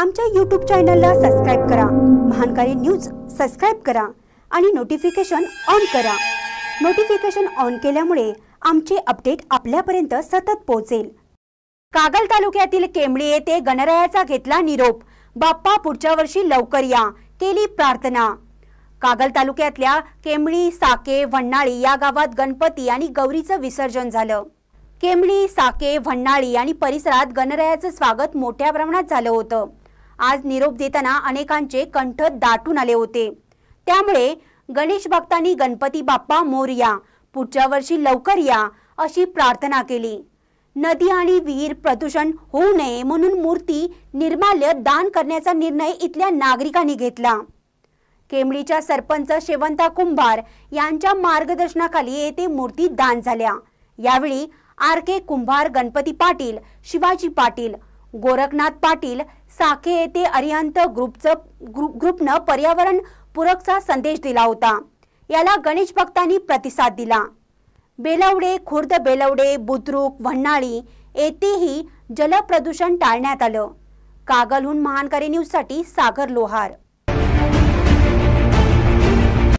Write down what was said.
आमच्या यूट्यूब चॅनलला सबस्क्राईब करा महानकारी न्यूज सबस्क्राईब करा आणि नोटिफिकेशन ऑन करा नोटिफिकेशन ऑन केल्यामुळे आमचे अपडेट आपल्यापर्यंत सतत पोहोचेल कागल तालुक्यातील केमळी येथे गणरायाचा घेतला निरोप बाप्पा पुढच्या वर्षी लवकर या केली प्रार्थना कागल तालुक्यातल्या केमळी साके वन्नाळी या गावात गणपती आणि गौरीचं विसर्जन झालं केमळी साके वन्नाळी आणि परिसरात गणरायाचं स्वागत मोठ्या प्रमाणात झालं होतं आज निरोप देताना अनेकांचे कंठ दाटून आले होते त्यामुळे गणेश भक्तांनी गणपती बाप्पा मोरया पुढच्या वर्षी लवकर या अशी प्रार्थना केली नदी आणि विहीर प्रदूषण होऊ नये म्हणून मूर्ती निर्माल्य दान करण्याचा निर्णय इथल्या नागरिकांनी घेतला केमडीच्या सरपंच शेवंता कुंभार यांच्या मार्गदर्शनाखाली येथे मूर्ती दान झाल्या यावेळी आर के कुंभार गणपती पाटील शिवाजी पाटील गोरखनाथ पाटील साखे येथे अरियांत ग्रुपचं ग्रुप ग्रुपनं पर्यावरण संदेश दिला होता याला गणेश भक्तांनी प्रतिसाद दिला बेलवडे खुर्द बेलवडे बुद्रुक भन्नाळी येथेही जलप्रदूषण टाळण्यात आलं कागलहून महानकरी न्यूजसाठी सागर लोहार